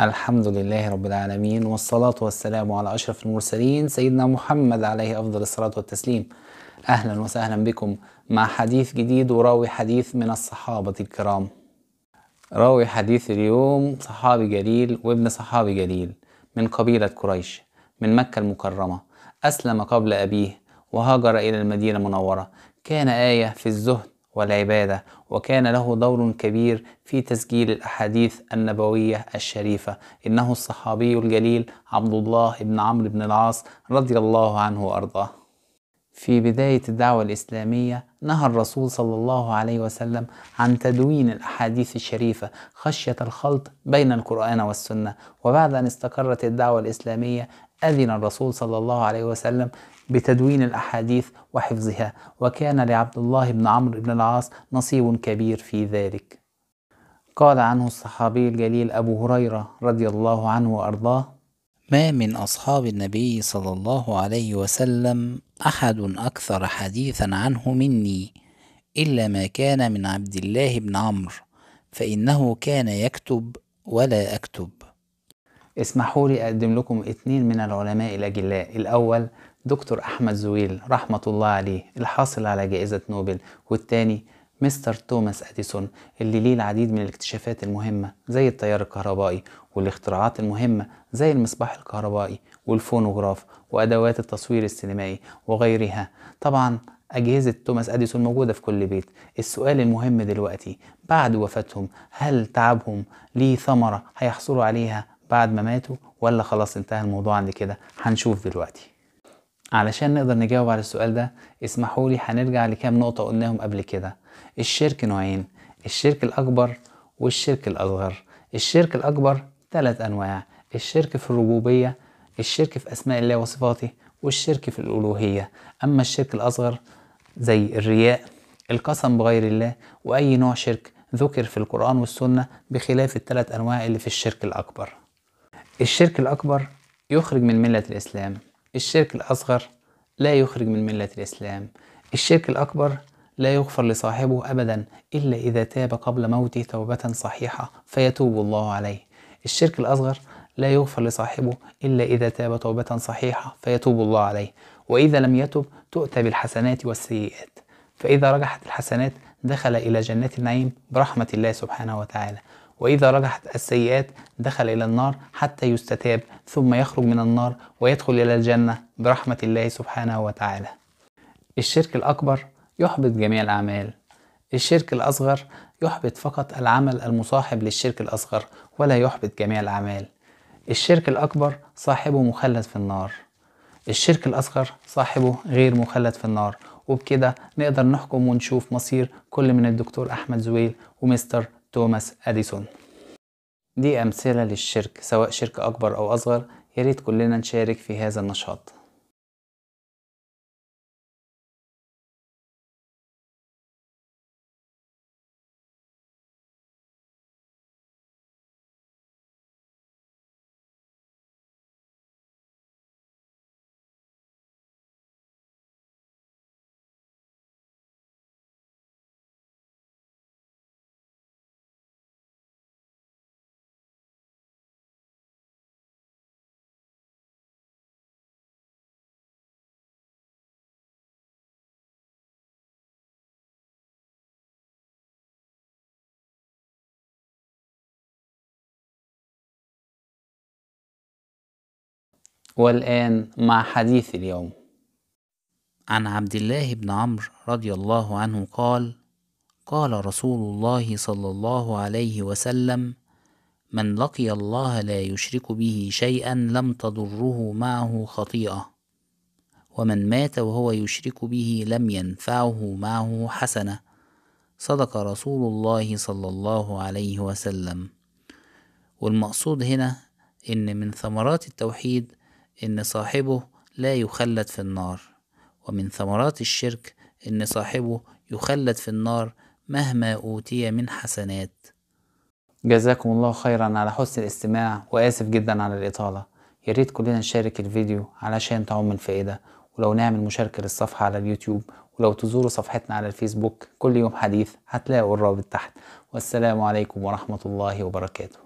الحمد لله رب العالمين والصلاة والسلام على أشرف المرسلين سيدنا محمد عليه أفضل الصلاة والتسليم أهلا وسهلا بكم مع حديث جديد وراوي حديث من الصحابة الكرام راوي حديث اليوم صحابي جليل وابن صحابي جليل من قبيلة قريش من مكة المكرمة أسلم قبل أبيه وهاجر إلى المدينة المنورة كان آية في الزهد والعبادة وكان له دور كبير في تسجيل الأحاديث النبوية الشريفة إنه الصحابي الجليل عبد الله بن عمرو بن العاص رضي الله عنه وأرضاه في بداية الدعوة الإسلامية نهى الرسول صلى الله عليه وسلم عن تدوين الأحاديث الشريفة خشية الخلط بين القرآن والسنة وبعد أن استقرت الدعوة الإسلامية أذن الرسول صلى الله عليه وسلم بتدوين الأحاديث وحفظها وكان لعبد الله بن عمرو بن العاص نصيب كبير في ذلك قال عنه الصحابي الجليل أبو هريرة رضي الله عنه وأرضاه ما من أصحاب النبي صلى الله عليه وسلم أحد أكثر حديثا عنه مني إلا ما كان من عبد الله بن عمرو فإنه كان يكتب ولا أكتب اسمحوا لي أقدم لكم اثنين من العلماء الأجلاء الأول دكتور أحمد زويل رحمة الله عليه الحاصل على جائزة نوبل والتاني مستر توماس أديسون اللي ليه العديد من الاكتشافات المهمة زي التيار الكهربائي والاختراعات المهمة زي المصباح الكهربائي والفونوغراف وأدوات التصوير السينمائي وغيرها طبعا أجهزة توماس أديسون موجودة في كل بيت السؤال المهم دلوقتي بعد وفاتهم هل تعبهم ليه ثمرة هيحصلوا عليها بعد ما ماتوا ولا خلاص انتهى الموضوع عند كده هنشوف دلوقتي علشان نقدر نجاوب على السؤال ده اسمحوا لي هنرجع لكام نقطة قلناهم قبل كده الشرك نوعين الشرك الأكبر والشرك الأصغر الشرك الأكبر ثلاث أنواع الشرك في الربوبية الشرك في أسماء الله وصفاته والشرك في الألوهية أما الشرك الأصغر زي الرياء القسم بغير الله وأي نوع شرك ذكر في القرآن والسنة بخلاف الثلاث أنواع اللي في الشرك الأكبر الشرك الأكبر يخرج من ملة الإسلام الشرك الأصغر لا يخرج من ملة الإسلام الشرك الأكبر لا يغفر لصاحبه أبدا إلا إذا تاب قبل موته توبة صحيحة فيتوب الله عليه الشرك الأصغر لا يغفر لصاحبه إلا إذا تاب توبة صحيحة فيتوب الله عليه وإذا لم يتب تؤتى بالحسنات والسيئات فإذا رجحت الحسنات دخل إلى جنات النعيم برحمة الله سبحانه وتعالى وإذا رجحت السيئات دخل إلى النار حتى يستتاب ثم يخرج من النار ويدخل إلى الجنة برحمة الله سبحانه وتعالى الشرك الأكبر يحبط جميع الأعمال الشرك الأصغر يحبط فقط العمل المصاحب للشرك الأصغر ولا يحبط جميع الأعمال الشرك الأكبر صاحبه مخلد في النار الشرك الأصغر صاحبه غير مخلد في النار وبكده نقدر نحكم ونشوف مصير كل من الدكتور أحمد زويل ومستر توماس أديسون دي أمثلة للشرك سواء شركة أكبر أو أصغر ياريت كلنا نشارك في هذا النشاط والآن مع حديث اليوم عن عبد الله بن عمرو رضي الله عنه قال قال رسول الله صلى الله عليه وسلم من لقي الله لا يشرك به شيئا لم تضره معه خطيئة ومن مات وهو يشرك به لم ينفعه معه حسنة صدق رسول الله صلى الله عليه وسلم والمقصود هنا إن من ثمرات التوحيد إن صاحبه لا يخلد في النار ومن ثمرات الشرك إن صاحبه يخلد في النار مهما أوتي من حسنات جزاكم الله خيرا على حسن الاستماع وآسف جدا على الإطالة ياريت كلنا نشارك الفيديو علشان تعم الفائدة ولو نعمل مشاركة للصفحة على اليوتيوب ولو تزوروا صفحتنا على الفيسبوك كل يوم حديث هتلاقوا الرابط تحت والسلام عليكم ورحمة الله وبركاته